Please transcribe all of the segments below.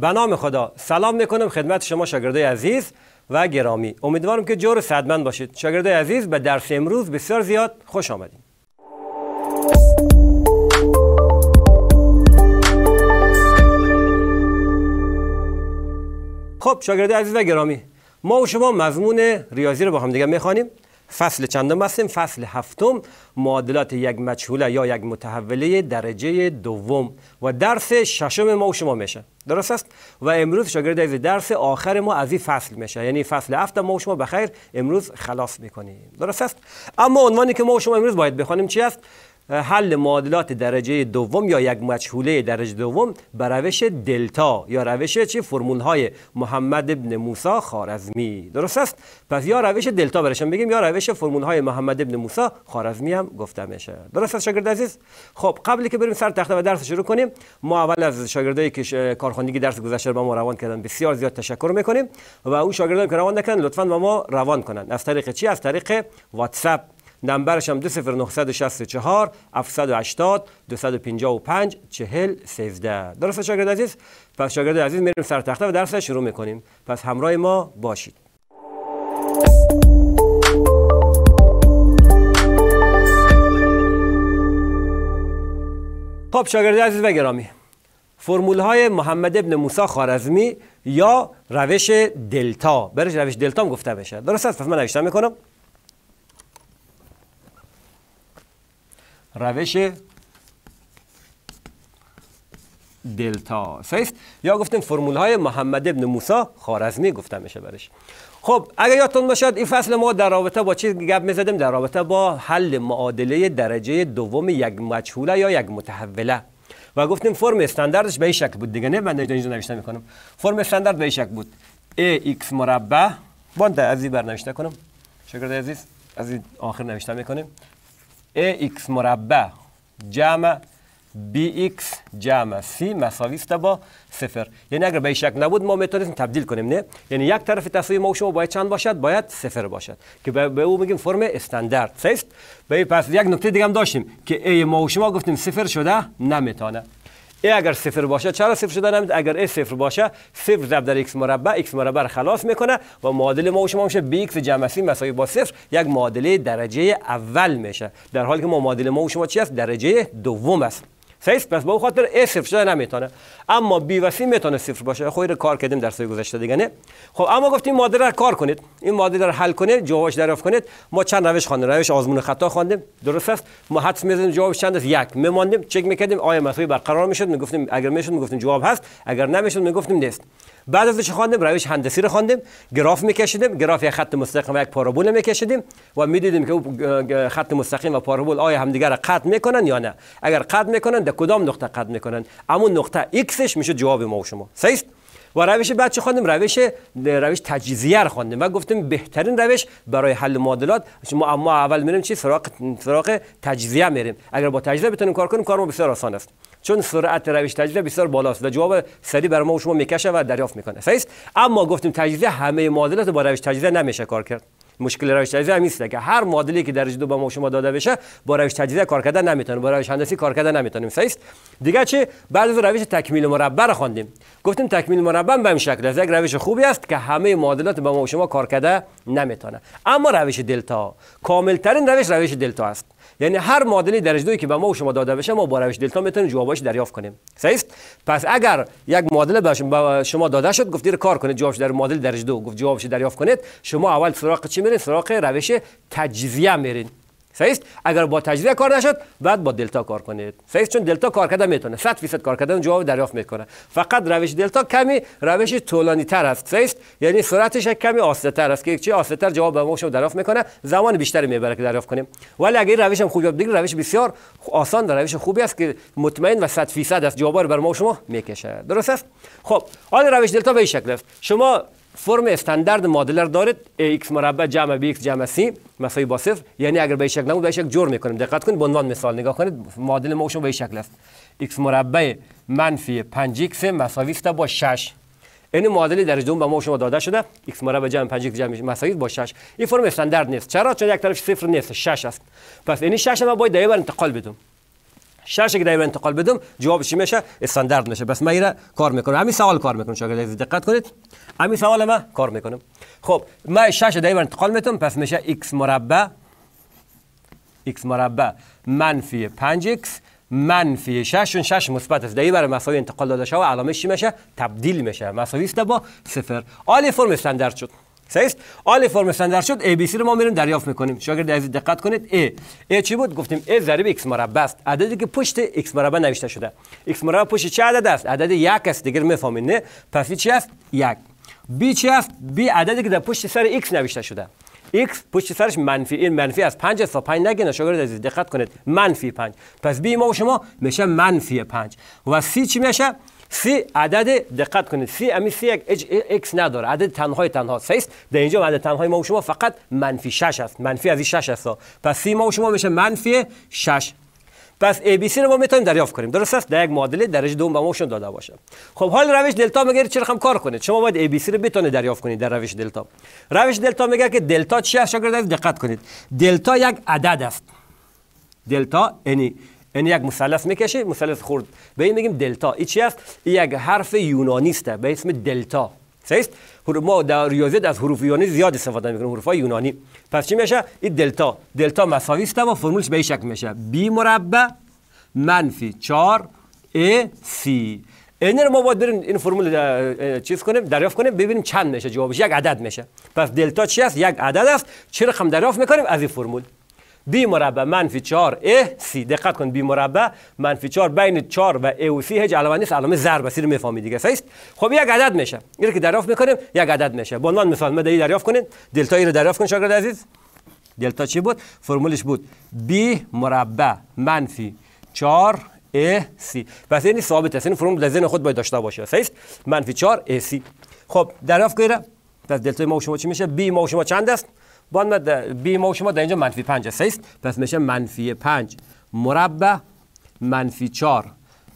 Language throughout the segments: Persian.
به نام خدا سلام میکنم خدمت شما شاگردای عزیز و گرامی امیدوارم که جور صدمند باشید شاگردای عزیز به درس امروز بسیار زیاد خوش آمدید خب شاگردای عزیز و گرامی ما و شما مضمون ریاضی رو با هم دیگه میخوانیم فصل چندم هستیم فصل هفتم معادلات یک مجهوله یا یک متحوله درجه دوم و درس ششم ما و شما میشه درست است و امروز شاگرد از درس آخر ما از این فصل میشه یعنی فصل هفت ما و شما بخیر امروز خلاص میکنیم درست است اما عنوانی که ما شما امروز باید بخونیم چی است حل معادلات درجه دوم یا یک مجهوله درجه دوم به روش دلتا یا روش چی فرمول های محمد ابن موسا خارزمی درست است پس یا روش دلتا برشم بگیم یا روش فرمول های محمد ابن موسا خارزمی هم گفته میشه درست است شاگرد عزیز خب قبلی که بریم سر تخته و درس شروع کنیم ما اول از شاگردایی که کارخانگی درس گذشته با ما روان کردن بسیار زیاد تشکر میکنیم و اون شاگردایی که روان نکردن لطفا با ما روان کنن از طریق چی از طریق واتساپ نمبرش هم 2964 780 255 40 13 درسته شاگرد عزیز پس شاگرد عزیز میریم سر تخته و درس شروع میکنیم پس همراه ما باشید خب شاگرد عزیز و گرامی فرمول های محمد ابن موسی خارزمی یا روش دلتا برش روش دلتا هم گفته بشه درست است پس من نوشتم میکنم روش دلتا است یا گفتیم فرمول های محمد ابن موسا خارزمی گفته میشه برش خب اگر یادتون باشد این فصل ما در رابطه با چی گپ میزدیم در رابطه با حل معادله درجه دوم یک مجهوله یا یک متحوله و گفتیم فرم استانداردش به این شکل بود دیگه نه من اینجا نوشته میکنم فرم استاندارد به این شکل بود ax مربع بانده از این بر نوشته کنم شکر عزیز از این آخر نوشته میکنیم ax مربع جمع bx جمع c مساوی است با صفر یعنی اگر به شکل نبود ما میتونیم تبدیل کنیم نه یعنی یک طرف تساوی ما و شما باید چند باشد باید صفر باشد که به او میگیم فرم استاندارد سیست به پس یک نکته دیگه هم داشتیم که a ما و شما گفتیم صفر شده نمیتونه ای اگر صفر باشه چرا صفر شده نمید اگر ای صفر باشه صفر ضرب در x مربع x مربع خلاص میکنه و معادله ما و شما میشه اکس جمع سی مساوی با صفر یک معادله درجه اول میشه در حالی که ما معادله ما و شما چی است درجه دوم است پس پس به خاطر ای صفر شده نمیتونه اما بی و میتونه صفر باشه خب کار کردیم در سوی گذشته دیگه نه خب اما گفتیم مادر را کار کنید این مادر را حل کنید جوابش دریافت کنید ما چند روش خواندیم روش آزمون خطا خواندیم درست است ما حدس میزنیم جوابش چند است یک میماندیم چک میکردیم آیا مسئله برقرار میشد میگفتیم اگر میشد میگفتیم جواب هست اگر نمیشد میگفتیم نیست بعد ازش خواندیم روش هندسی رو خواندیم گراف میکشیدیم گراف یک خط مستقیم و یک پارابول میکشیدیم و میدیدیم که خط مستقیم و پارابول آیا همدیگر را قطع میکنن یا نه اگر قطع میکنن در کدام نقطه قطع میکنن اما نقطه ایکسش میشه جواب ما و شما صحیح و روش بعد چه خواندیم روش روش تجزیه رو خواندیم و گفتیم بهترین روش برای حل معادلات شما اما اول میریم چی سراغ سراغ تجزیه میریم اگر با تجزیه بتونیم کار کنیم کار بسیار آسان است چون سرعت روش تجزیه بسیار بالاست و جواب سری بر ما و شما میکشه و دریافت میکنه صحیح اما گفتیم تجزیه همه معادلات با روش تجزیه نمیشه کار کرد مشکل روش تجزیه هم است که هر معادله که درجه دو به ما شما داده بشه با روش تجزیه کار کردن نمیتونه با روش هندسی کار کردن نمیتونیم صحیح دیگه چه بعد از روش تکمیل مربع رو خواندیم گفتیم تکمیل مربع به این شکل است یک روش خوبی است که همه معادلات با ما شما کار کرده نمیتونه اما روش دلتا کامل ترین روش روش دلتا است یعنی هر معادله درجه دوی که به ما و شما داده بشه ما با روش دلتا میتونیم جوابش دریافت کنیم صحیح پس اگر یک معادله به شما داده شد گفتید کار کنید جوابش در معادله درجه دو گفت جوابش دریافت کنید شما اول سراغ چی میرین سراغ روش تجزیه میرین است اگر با تجربه کار نشد بعد با دلتا کار کنید است چون دلتا کار کردن میتونه 100 درصد کار کردن جواب دریافت میکنه فقط روش دلتا کمی روش طولانی تر است سیست یعنی سرعتش کمی آسته تر است که چی آسته تر جواب به شما دریافت میکنه زمان بیشتری میبره که دریافت کنیم ولی اگر روش هم خوب دیگه روش بسیار آسان و روش خوبی است که مطمئن و 100 درصد است جواب بر ما شما میکشه درست است خب حالا روش دلتا به این شکل است شما فرم استاندارد معادله دارد دارید x مربع جمع bx جمع c مساوی با صفر یعنی اگر به این شکل نمود به شکل جور میکنیم دقت کنید به عنوان مثال نگاه کنید معادله ما شما به این شکل است x مربع منفی 5x مساوی است با 6 این معادله درجه دوم به ما شما داده شده x مربع جمع 5 جمع مساوی با 6 این فرم استاندارد نیست چرا چون یک طرف صفر نیست 6 است پس این 6 ما باید دایره انتقال بدیم شش که دایو انتقال بدم جوابش میشه استاندارد میشه بس را کار میکنم همین سوال کار میکنم شاگرد دقت کنید همین سوال ما کار میکنم خب من شش دایو انتقال میتم پس میشه x مربع x مربع منفی 5x منفی 6 چون 6 مثبت است دایو برای مساوی انتقال داده و علامه چی میشه تبدیل میشه مساوی است با صفر عالی فرم استاندارد شد است آل فرم استاندارد شد ای بی سی رو ما میریم دریافت میکنیم شاگرد عزیز دقت کنید ای ای چی بود گفتیم ای ضریب X مربع است عددی که پشت x مربع نوشته شده X مربع پشت چه عدد است عدد یک است دیگر میفهمید نه پس چی است یک بی چی است بی عددی که در پشت سر x نوشته شده x پشت سرش منفی این منفی از 5 تا 5 نگین شاگرد عزیز دقت کنید منفی 5 پس b ما و شما میشه منفی 5 و c چی میشه سی عدد دقت کنید سی امی سی یک اج اکس نداره عدد تنهای تنها سه است در اینجا عدد تنهای ما و شما فقط منفی 6 است منفی از 6 است پس سی ما و شما میشه منفی 6 پس ABC رو ما میتونیم دریافت کنیم درست است در یک معادله درجه دوم به ماشون داده باشه خب حال روش دلتا میگه چه رقم کار کنه. شما باید ABC رو بتونید دریافت کنید در روش دلتا روش دلتا میگه که دلتا چی است شاگرد دقت کنید دلتا یک عدد است دلتا یعنی یعنی یک مثلث میکشه مثلث خورد به این میگیم دلتا این چی است یک حرف یونانی است به اسم دلتا سیست ما در ریاضیات از حروف یونانی زیاد استفاده میکنیم حروف یونانی پس چی میشه این دلتا دلتا مساوی است و فرمولش به این شکل میشه بی مربع منفی 4 ای سی این رو ما باید بریم این فرمول چیز کنیم دریافت کنیم ببینیم چند میشه جوابش یک عدد میشه پس دلتا چی است یک عدد است چه رقم دریافت میکنیم از این فرمول B مربع منفی 4 ا سی دقت کن B مربع منفی 4 بین 4 و ا و سی هیچ علامه نیست علامه ضرب سیر میفهمی دیگه است خب یک عدد میشه اینو که دریافت میکنیم یک عدد میشه با عنوان مثال مدعی دریافت کنید دلتا ای رو دریافت کن شاگرد عزیز دلتا چی بود فرمولش بود B مربع منفی 4 ا سی پس این ثابت است این فرمول در خود باید داشته باشه است منفی 4 ا سی خب دریافت کنید پس دلتا ما شما چی میشه B ما شما چند است باید بی ما و شما در اینجا منفی 5 است پس میشه منفی 5 مربع منفی 4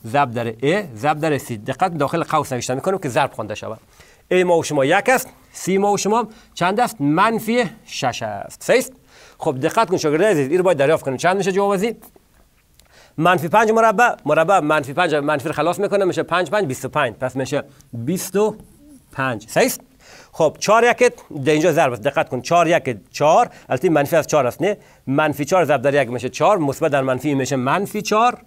ضرب در ا ضرب در سی دقت داخل قوس نوشتن میکنم که ضرب خوانده شود ای ما و شما یک است سی ما و شما چند است منفی شش است سیست خب دقت کن شاگرد عزیز این رو باید دریافت کنیم چند میشه جوابی منفی 5 مربع مربع منفی 5 منفی خلاص میکنه میشه 5 5 25 پس میشه 25 صحیح خب 4 یک در اینجا ضرب است دقت کن 4 یک 4 البته منفی از 4 است نه منفی 4 ضرب در یک میشه 4 مثبت در منفی میشه منفی 4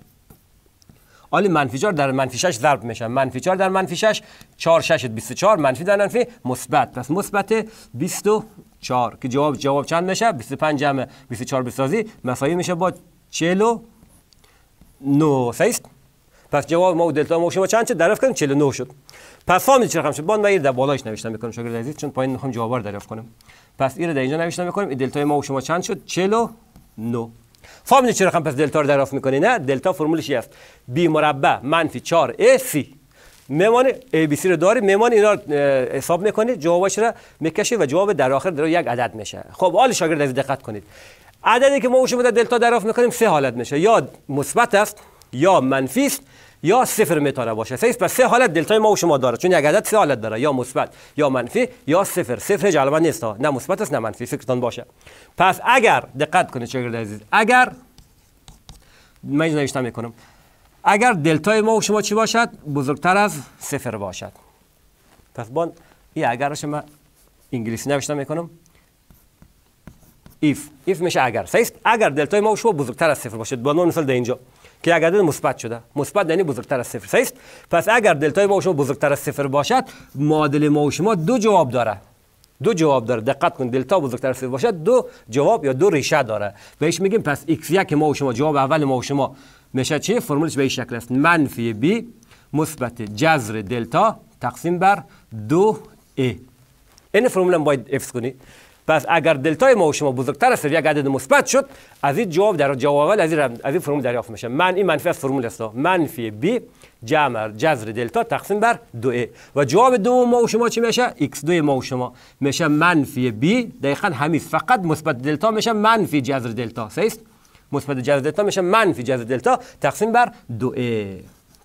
حالی منفی 4 در منفی 6 ضرب میشه منفی 4 در منفی 6 4 6 24 منفی در منفی مثبت پس مثبت 24 که جواب جواب چند میشه 25 جمع 24 بسازی مساوی میشه با 49 صحیح پس جواب ما و دلتا ما شما چند چه؟ درف کردیم 49 شد پس فامیل چرا خمشه و ایر در بالاش نوشتم میکنم شاگرد عزیز چون پایین میخوام جواب دریافت کنم پس ایر در اینجا نوشتم میکنیم دلتای ما و شما چند شد 49 فامیل چرا خم پس دلتا رو دریافت میکنی نه دلتا فرمولش است. b مربع منفی 4 ac بی سی رو داره میمان اینا رو حساب میکنه جوابش رو میکشه و جواب در آخر در یک عدد میشه خب حال شاگرد عزیز دقت کنید عددی که ما شما دلتا درافت میکنیم سه حالت میشه یا مثبت است یا منفی است یا صفر میتونه باشه سه پس سه حالت دلتای ما و شما داره چون یک عدد سه حالت داره یا مثبت یا منفی یا صفر صفر جلبا نیست ها نه مثبت است نه منفی فکرتان باشه پس اگر دقت کنید شاگرد عزیز اگر من نوشتم میکنم اگر دلتای ما و شما چی باشد بزرگتر از صفر باشد پس بان این اگر شما انگلیسی نوشته میکنم if if میشه اگر سه اگر دلتای ما و شما بزرگتر از صفر باشد با نون مثال اینجا که اگر مثبت شده مثبت یعنی بزرگتر از صفر است پس اگر دلتای ما شما بزرگتر از صفر باشد معادل ما و شما دو جواب داره دو جواب داره دقت کن دلتا بزرگتر از صفر باشد دو جواب یا دو ریشه داره بهش میگیم پس x1 ما و شما جواب اول ما و شما میشه چی فرمولش به این شکل است منفی b مثبت جذر دلتا تقسیم بر دو ای این فرمولم باید افس کنید پس اگر دلتای ما و شما بزرگتر است یک عدد مثبت شد از این جواب در جواب از این, از این فرمول دریافت میشه من این منفی از فرمول است منفی b جمع جذر دلتا تقسیم بر دو ای و جواب دوم ما و شما چی میشه x دو ما و شما میشه منفی b دقیقا همیست فقط مثبت دلتا میشه منفی جذر دلتا است مثبت جذر دلتا میشه منفی جذر دلتا تقسیم بر دو ای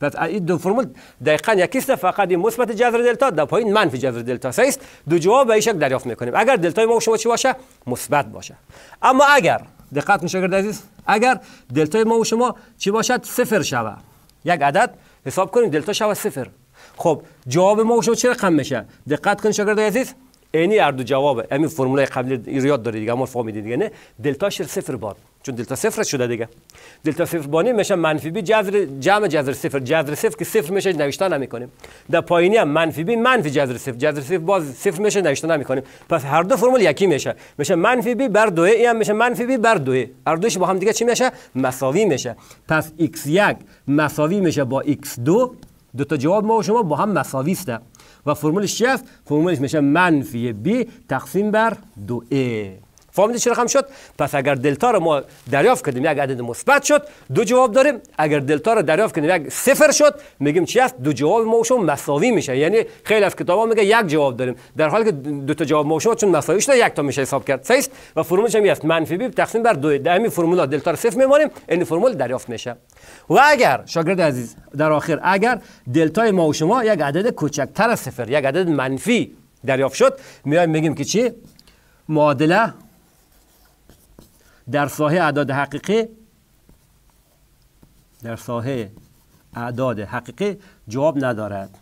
پس این دو فرمول دقیقا یکیست فقط این مثبت جذر دلتا در پایین منفی جذر دلتا سه است دو جواب به شکل دریافت میکنیم اگر دلتای ما شما چی باشه مثبت باشه اما اگر دقت شاگرد عزیز اگر دلتای ما و شما چی باشد صفر شود یک عدد حساب کنیم دلتا شود صفر خب جواب ما و شما چه رقم میشه دقت کنید شاگرد عزیز اینی هر دو جوابه همین فرمولای قبلی ریاض دارید دیگه ما فهمیدید دیگه نه دلتا صفر باد چون دلتا صفر شده دیگه دلتا صفر بانی میشه منفی بی جذر جمع جذر صفر جذر صفر که صفر میشه نوشته نمیکنیم در پایینی هم منفی بی منفی جذر صفر جذر صفر باز صفر میشه نوشته نمیکنیم پس هر دو فرمول یکی میشه میشه منفی بی بر دو ای هم میشه منفی بی بر دو هر دوش با هم دیگه چی میشه مساوی میشه پس x1 مساوی میشه با x2 دو تا جواب ما و شما با هم مساوی است و فرمولش چی است فرمولش میشه منفی بی تقسیم بر دو ای فهمیدید چه رقم شد پس اگر دلتا رو ما دریافت کردیم یک عدد مثبت شد دو جواب داریم اگر دلتا رو دریافت کردیم یک صفر شد میگیم چی است دو جواب ما شما مساوی میشه یعنی خیلی از کتابا میگه یک جواب داریم در حالی که دو تا جواب ما شما چون مساوی شده یک تا میشه حساب کرد صحیح و فرمولش هم است منفی بی تقسیم بر دو همین فرمول دلتا رو صفر میمونیم این فرمول دریافت میشه و اگر شاگرد عزیز در آخر اگر دلتای ما شما یک عدد کوچکتر از صفر یک عدد منفی دریافت شد میایم میگیم که چی معادله در ساحه اعداد حقیقی، در ساحه اعداد حقیقی جواب ندارد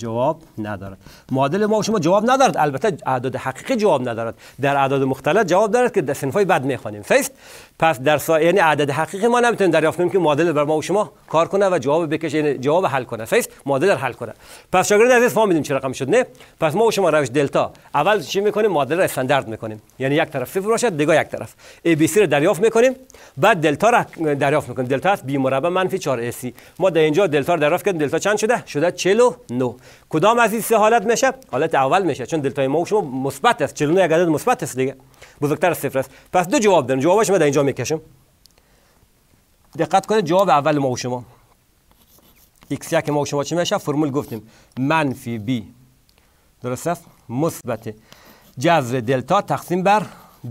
جواب ندارد معادل ما شما جواب ندارد البته اعداد حقیقی جواب ندارد در اعداد مختلف جواب دارد که در های بد میخوانیم فیست پس در سا... یعنی اعداد حقیقی ما نمیتونیم دریافت کنیم که معادل بر ما و شما کار کنه و جواب بکشه یعنی جواب حل کنه فیست معادل حل کنه پس شاگرد عزیز میدیم چه رقم شد نه پس ما و شما روش دلتا اول چی میکنیم معادل را استاندارد میکنیم یعنی یک طرف صفر باشد دیگه یک طرف ای بی سی رو دریافت میکنیم بعد دلتا را دریافت میکنیم دلتا است بی مربع منفی 4 ای سی ما در اینجا دلتا رو دریافت کردیم دلتا چند شده شده 49 کدام از این سه حالت میشه حالت اول میشه چون دلتای ما شما مثبت است 49 یک عدد مثبت است دیگه بزرگتر از صفر است پس دو جواب داریم جوابش ما در اینجا میکشم دقت کنید جواب اول ما و شما x یک ما و شما چی میشه فرمول گفتیم منفی b درست است مثبت جذر دلتا تقسیم بر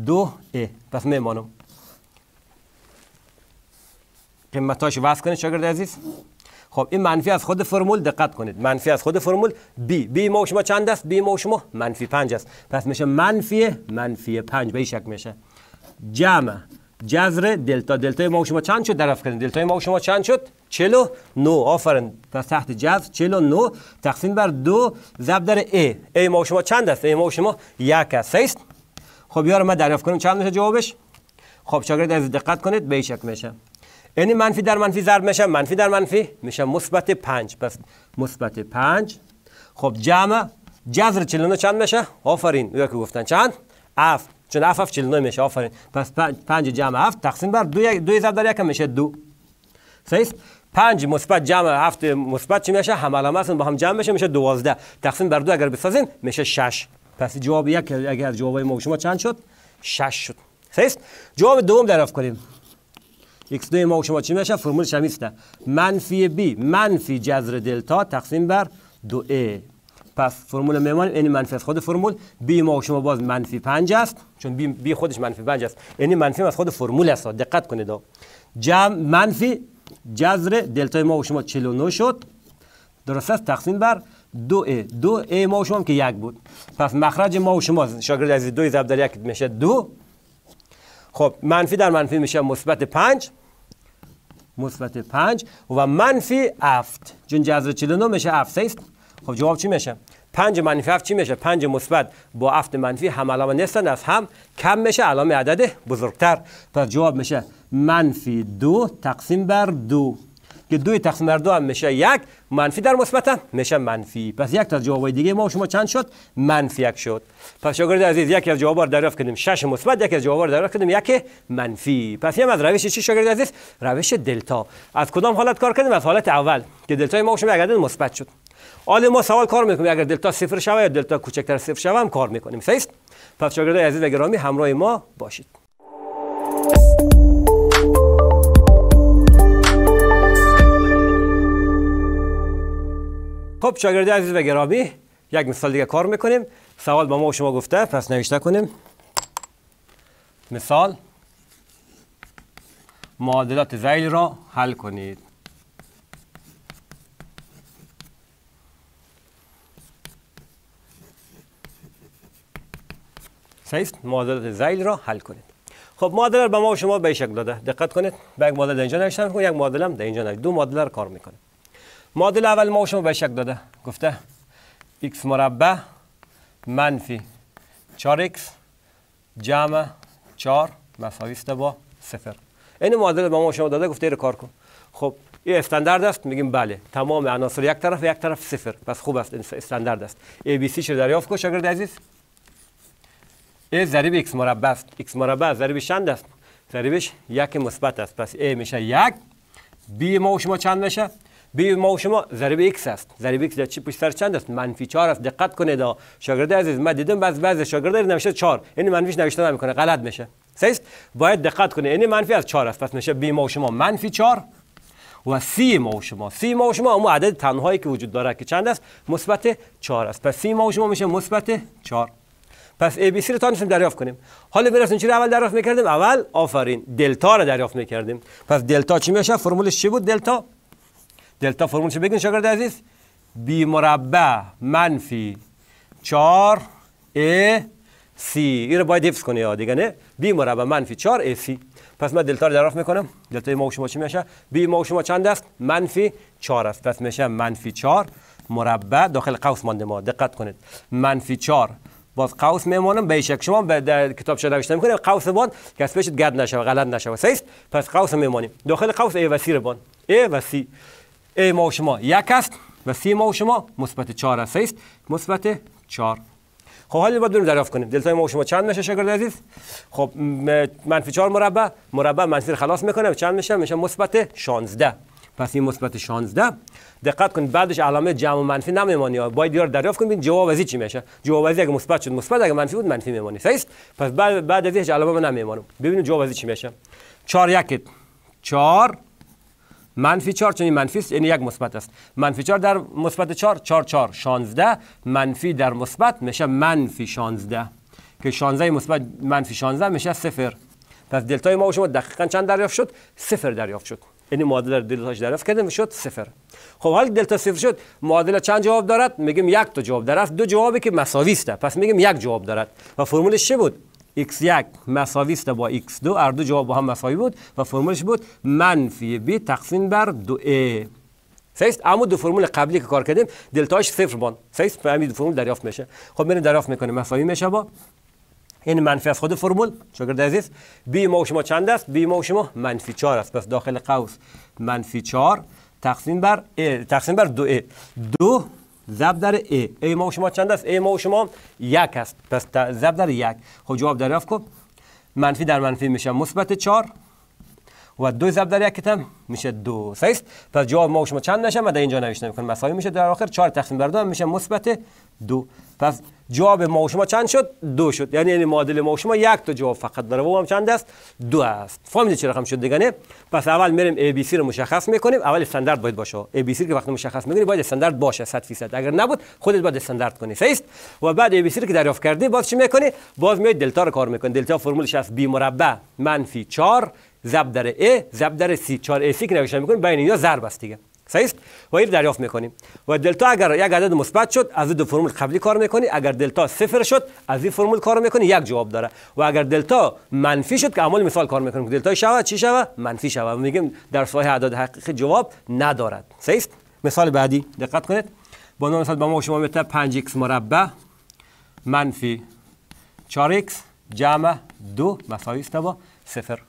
دو ای. پس میمانم قیمتاش وصل کنید شاگرد عزیز خب این منفی از خود فرمول دقت کنید منفی از خود فرمول بی بی ما شما چند است بی ما و شما منفی 5 است پس میشه منفی منفی 5 به این میشه جمع جذر دلتا دلتا ما و شما چند شد درف کردن دلتا ما شما چند شد 49 آفرین پس تحت جذر 49 تقسیم بر دو ضرب در a ای ما شما چند است a ما شما یک است خب یارو من دریافت کنم چند میشه جوابش خب شاگرد از دقت کنید به این میشه یعنی منفی در منفی ضرب میشه منفی در منفی میشه مثبت پنج پس مثبت پنج خب جمع جذر 49 چند میشه آفرین یا که گفتن چند اف چون اف اف 49 میشه آفرین پس پنج جمع هفت تقسیم بر دو دو ضرب در یک میشه دو صحیح پنج مثبت جمع هفت مثبت چی میشه هم علامه با هم جمع میشه میشه 12 تقسیم بر دو اگر بسازین میشه 6 پس جواب یک اگر جواب ما شما چند شد 6 شد صحیح جواب دوم درافت کنیم x 2 ما و شما چی میشه فرمول شمیسته منفی b منفی جذر دلتا تقسیم بر دو a پس فرمول میمان این منفی از خود فرمول b ما و شما باز منفی 5 است چون b, خودش منفی 5 است یعنی منفی از خود فرمول است دقت کنید جمع منفی جذر دلتا ما و شما 49 شد درست است تقسیم بر دو ای دو ای ما و شما که یک بود پس مخرج ما و شما شاگرد از دو ضرب در یک میشه دو خب منفی در منفی میشه مثبت 5 مثبت 5 و منفی 7 چون جذر 49 میشه 7 است خب جواب چی میشه 5 منفی 7 چی میشه 5 مثبت با 7 منفی هم علامه نیستن از هم کم میشه علامه عدد بزرگتر پس جواب میشه منفی 2 تقسیم بر 2 که دوی تقسیم بر دو هم میشه یک منفی در مثبت میشه منفی پس یک تا جواب دیگه ما شما چند شد منفی یک شد پس شاگرد عزیز یک از جواب رو دریافت کردیم شش مثبت یک از جواب رو دریافت کردیم یک منفی پس یه از روش چی شاگرد عزیز روش دلتا از کدام حالت کار کردیم از حالت اول که دلتا ما شما اگر مثبت شد حالا ما سوال کار میکنیم اگر دلتا صفر شود یا دلتا کوچکتر صفر شود هم کار میکنیم صحیح پس شاگرد عزیز و گرامی همراه ما باشید خب عزیز و گرامی یک مثال دیگه کار میکنیم سوال با ما و شما گفته پس نوشته کنیم مثال معادلات زیل را حل کنید سیست معادلات زیل را حل کنید خب معادله به ما شما به شکل داده دقت کنید به یک معادله اینجا نوشتم خب، یک معادله هم در اینجا نوشتم دو معادله کار میکنیم معادل اول ما شما به شک داده گفته x مربع منفی 4x جمع 4 مساوی است با 0 این معادله به ما شما داده گفته رو کار کن خب این استاندارد است میگیم بله تمام عناصر یک طرف یک طرف صفر پس خوب است استاندارد است ای بی سی دریافت کو شاگرد عزیز ای ضریب x مربع است x مربع ضریب چند است ضریبش یک مثبت است پس ای میشه یک بی ما و شما چند میشه بی ما و شما ضرب ایکس است ضرب ایکس چی پشت سر چند است منفی 4 است دقت کنید شاگرد عزیز من دیدم بعض بعض شاگردا نوشته 4 این یعنی منفیش نوشته نمیکنه غلط میشه سیست باید دقت کنه. این یعنی منفی از 4 است پس میشه بی ما و شما منفی 4 و سی ما و شما سی ما و شما اون عدد تنهایی که وجود داره که چند است مثبت 4 است پس سی ما و شما میشه مثبت 4 پس ای بی سی رو تا نشیم دریافت کنیم حالا برسون چی اول دریافت میکردیم اول آفرین دلتا رو دریافت میکردیم پس دلتا چی میشه فرمولش چی بود دلتا دلتا فرمول چه بگین شاگرد عزیز بی مربع منفی 4 ای سی این رو باید حفظ کنی یا دیگه نه بی مربع منفی 4 ای سی پس من دلتا رو دراف میکنم دلتا ما شما چی میشه بی ما شما چند است منفی 4 است پس میشه منفی 4 مربع داخل قوس مانده ما دقت کنید منفی 4 باز قوس میمونم به شک شما به شده نوشته میکنید قوس بان که اسمش گد نشه غلط نشه صحیح پس قوس میمونیم داخل قوس ای و سی رو بان ای و سی A ما شما یک است و C ما شما مثبت 4 است است مثبت 4 خب حالا باید بریم دریافت کنیم دلتای ما شما چند میشه شاگرد عزیز خب منفی 4 مربع مربع منفی خلاص میکنه چند میشه میشه مثبت 16 پس این مثبت 16 دقت کنید بعدش علامه جمع و منفی نمیمونه باید یار دریافت کنید جواب ازی چی میشه جواب ازی اگه مثبت شد مثبت اگه منفی بود منفی میمونه صحیح پس بعد بعد از هیچ علامه نمیمونه ببینید جواب ازی چی میشه 4 1 4 منفی 4 چون منفی است یعنی یک مثبت است منفی 4 در مثبت 4 4 4 16 منفی در مثبت میشه منفی 16 که 16 مثبت منفی 16 میشه صفر پس دلتای ما و شما دقیقا چند دریافت شد صفر دریافت شد یعنی معادله در دلتاش دریافت کردیم شد صفر خب حال دلتا صفر شد معادله چند جواب دارد میگیم یک تا جواب دارد دو جوابی که مساوی است پس میگیم یک جواب دارد و فرمولش چه بود x1 مساوی است با x2 هر دو جواب با هم مساوی بود و فرمولش بود منفی b تقسیم بر 2a سیست اما دو فرمول قبلی که کار کردیم دلتاش صفر بان سیست به همین دو فرمول دریافت میشه خب بریم دریافت میکنیم مساوی میشه با این منفی از خود فرمول شاگرد عزیز b ما شما چند است b ما شما منفی 4 است پس داخل قوس منفی 4 تقسیم بر تقسیم بر 2a 2 ضرب در ای ای ما و شما چند است ای ما و شما یک است پس ضرب در یک خب جواب دریافت کن منفی در منفی میشه مثبت 4 و دو ضرب در یک کتم میشه دو سایست پس جواب ما شما چند نشه ما در اینجا نوشته میکنیم مساوی میشه در آخر 4 تقسیم بر دو میشه مثبت دو پس جواب ما شما چند شد دو شد یعنی یعنی معادل ما شما یک تا جواب فقط داره و هم چند است دو است فهمیدید چه رقم شد دیگه پس اول میریم ABC رو مشخص میکنیم اول استاندارد باید باشه ABC که وقتی مشخص میکنی باید استاندارد باشه 100 درصد اگر نبود خودت باید استاندارد کنی سایست و بعد ABC رو که دریافت کردی باز چی میکنی باز میای دلتا رو کار میکنی دلتا فرمولش از B مربع منفی 4 ضرب در ا ضرب در سی 4 ای سی که نوشتن میکنیم بین اینا ضرب است دیگه صحیح است و این دریافت میکنیم و دلتا اگر یک عدد مثبت شد از دو فرمول قبلی کار میکنی اگر دلتا صفر شد از این فرمول کار میکنی یک جواب داره و اگر دلتا منفی شد که عمل مثال کار میکنیم دلتا شود چی شود منفی شود میگیم در سایه اعداد حقیقی جواب ندارد صحیح مثال بعدی دقت کنید با نام مثال با ما شما میتونه 5x مربع منفی 4x جمع دو مساوی است با صفر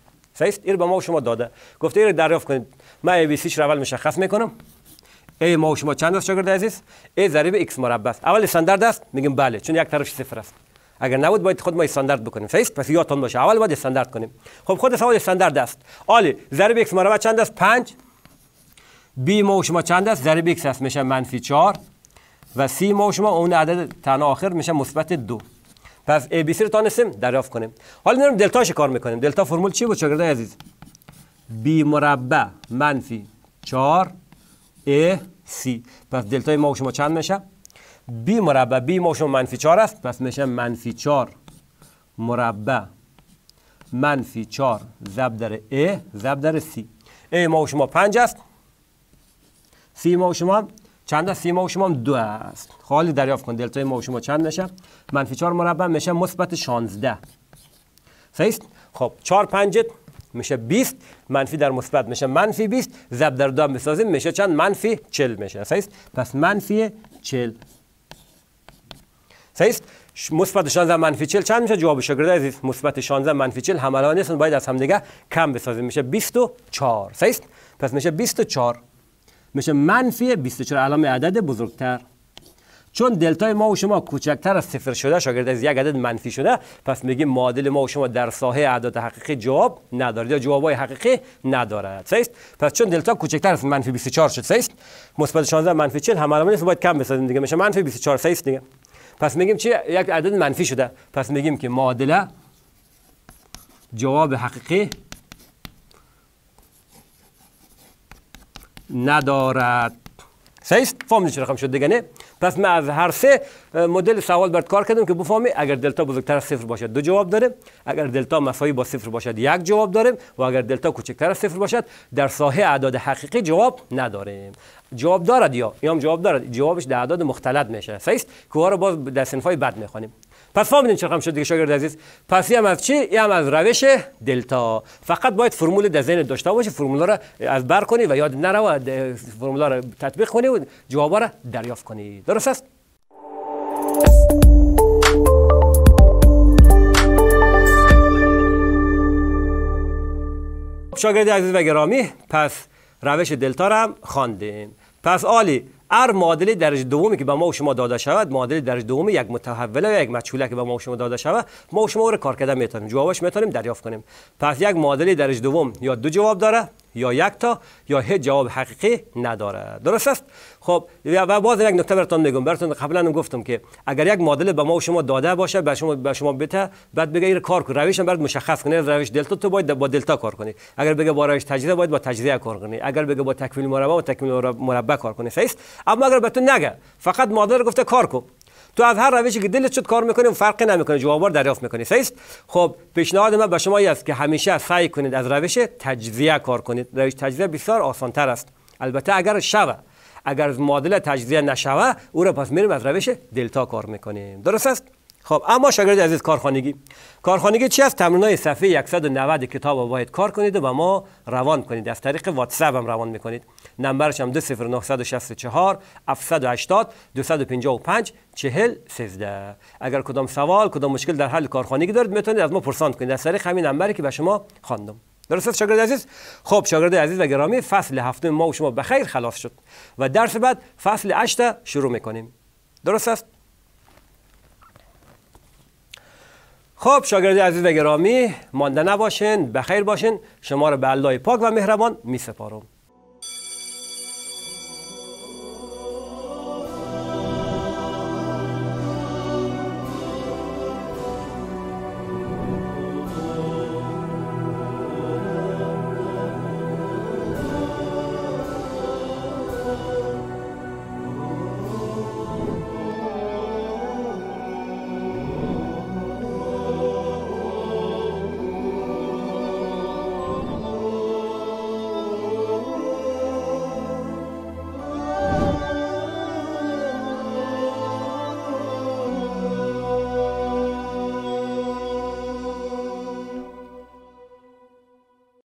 است ایر به ما شما داده گفته ایر دریافت کنید من ای بی سی اول مشخص میکنم ای ما و شما چند است شاگرد عزیز ای ضریب ایکس مربع است اول استاندارد است میگیم بله چون یک طرفش صفر است اگر نبود باید خود ما استاندارد بکنیم صحیح پس یادتون باشه اول باید استاندارد کنیم خب خود سوال استاندارد است آلی ضریب ایکس مربع چند است 5 بی ما شما چند است ضریب ایکس است میشه منفی 4 و سی ما شما اون عدد تنها آخر میشه مثبت 2 پس ای بی سی رو تانستیم دریافت کنیم حالا دلتا دلتاش کار میکنیم دلتا فرمول چی بود شاگردای عزیز بی مربع منفی 4 ای سی پس دلتای ما و شما چند میشه بی مربع بی ما و شما منفی 4 است پس میشه منفی 4 مربع منفی 4 ضرب در ای ضرب در سی ای ما و شما 5 است سی ما و شما چند است سی ما و شما هم دو است خالی دریافت کن دلتای ما و شما چند میشه منفی 4 مربع میشه مثبت 16 صحیح خب 4 5 میشه 20 منفی در مثبت میشه منفی 20 ضرب در دو بسازیم میشه چند منفی 40 میشه صحیح پس منفی 40 صحیح مثبت 16 منفی 40 چند میشه جواب شاگرد عزیز مثبت 16 منفی 40 هم نیستن باید از هم دیگه کم بسازیم میشه 24 صحیح پس میشه 24 میشه منفی 24 علامه عدد بزرگتر چون دلتای ما و شما کوچکتر از صفر شده شاگرد از یک عدد منفی شده پس میگیم معادل ما و شما در ساحه اعداد حقیقی جواب ندارد یا های حقیقی ندارد صحیح پس چون دلتا کوچکتر از منفی 24 شد صحیح مثبت 16 منفی 40 هم علامه نیست باید کم بسازیم دیگه میشه منفی 24 صحیح دیگه پس میگیم چی یک عدد منفی شده پس میگیم که معادله جواب حقیقی ندارد سیست فهم چه رقم شد دیگه نه پس من از هر سه مدل سوال برد کار کردم که بفهمی اگر دلتا بزرگتر از صفر باشد دو جواب داریم اگر دلتا مساوی با صفر باشد یک جواب داریم و اگر دلتا کوچکتر از صفر باشد در ساحه اعداد حقیقی جواب نداریم جواب دارد یا یا هم جواب دارد جوابش در اعداد مختلط میشه سیست که رو باز در های بعد میخوانیم پس فهمیدین چه هم شد دیگه شاگرد عزیز پس هم از چی هم از روش دلتا فقط باید فرمول در ذهن داشته باشی فرمولا را از بر کنی و یاد نرو فرمولا را تطبیق کنی و جواب را دریافت کنی درست است شاگرد عزیز و گرامی پس روش دلتا را هم خواندیم پس عالی هر معادله درجه دومی که به ما و شما داده شود معادله درجه دومی یک متحوله یا یک مجهوله که به ما و شما داده شود ما و شما رو کار کردن میتونیم جوابش میتونیم دریافت کنیم پس یک معادله درجه دوم یا دو جواب داره یا یک تا یا هیچ جواب حقیقی نداره درست است خب و باز یک نکته براتون میگم براتون قبلا هم گفتم که اگر یک معادله به ما و شما داده باشه به شما به شما بده بعد بگه این کار کن روش هم برات مشخص کنه روش دلتا تو باید با دلتا کار کنی اگر بگه با روش تجزیه باید با تجزیه کار کنی اگر بگه با تکمیل مربع و تکمیل مربع کار کنی صحیح اما اگر بهتون تو نگه فقط معادله گفته کار کن تو از هر روشی که دلت شد کار میکنیم فرقی نمیکنه جواب رو دریافت میکنی صحیح خب پیشنهاد من به شما است که همیشه سعی کنید از روش تجزیه کار کنید روش تجزیه بسیار آسان تر است البته اگر شوه اگر معادله تجزیه نشوه او را پس میریم از روش دلتا کار میکنیم درست است خب اما شاگرد عزیز کارخانگی کارخانگی چی است های صفحه 190 کتاب رو باید کار کنید و ما روان کنید از طریق واتساپ هم روان میکنید نمبرش هم 20964 780 255 40 13 اگر کدام سوال کدام مشکل در حل کارخانگی دارید میتونید از ما پرسان کنید از طریق همین نمبری که به شما خواندم درست شاگرد عزیز خب شاگرد عزیز و گرامی فصل هفتم ما و شما به خیر خلاص شد و درس بعد فصل هشت شروع میکنیم درست است خب شاگرد عزیز و گرامی مانده نباشین بخیر باشین شما را به الله پاک و مهربان می سپارم